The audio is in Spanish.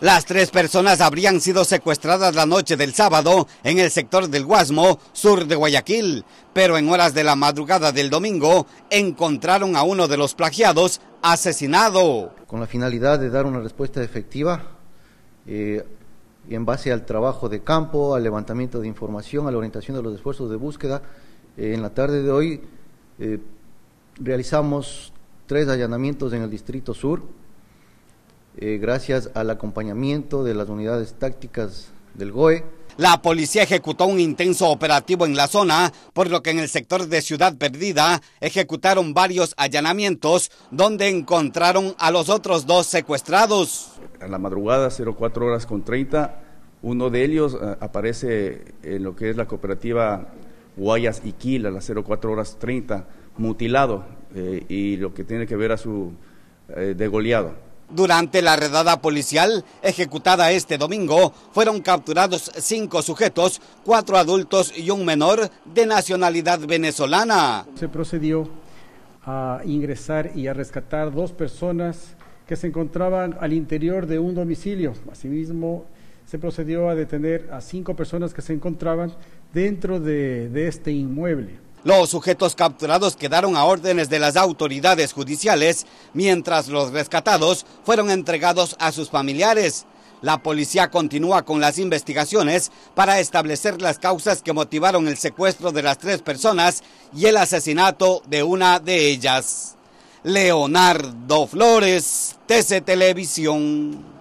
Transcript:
Las tres personas habrían sido secuestradas la noche del sábado en el sector del Guasmo, sur de Guayaquil, pero en horas de la madrugada del domingo encontraron a uno de los plagiados asesinado. Con la finalidad de dar una respuesta efectiva, y eh, en base al trabajo de campo, al levantamiento de información, a la orientación de los esfuerzos de búsqueda, eh, en la tarde de hoy eh, realizamos tres allanamientos en el Distrito Sur, eh, gracias al acompañamiento de las unidades tácticas del GOE. La policía ejecutó un intenso operativo en la zona, por lo que en el sector de Ciudad Perdida ejecutaron varios allanamientos donde encontraron a los otros dos secuestrados. A la madrugada, 04 horas con 30, uno de ellos eh, aparece en lo que es la cooperativa Guayas Iquil a las 04 horas 30, mutilado eh, y lo que tiene que ver a su degoleado. Durante la redada policial ejecutada este domingo, fueron capturados cinco sujetos, cuatro adultos y un menor de nacionalidad venezolana. Se procedió a ingresar y a rescatar dos personas que se encontraban al interior de un domicilio. Asimismo, se procedió a detener a cinco personas que se encontraban dentro de, este inmueble. Los sujetos capturados quedaron a órdenes de las autoridades judiciales, mientras los rescatados fueron entregados a sus familiares. La policía continúa con las investigaciones para establecer las causas que motivaron el secuestro de las tres personas y el asesinato de una de ellas. Leonardo Flores, TC Televisión.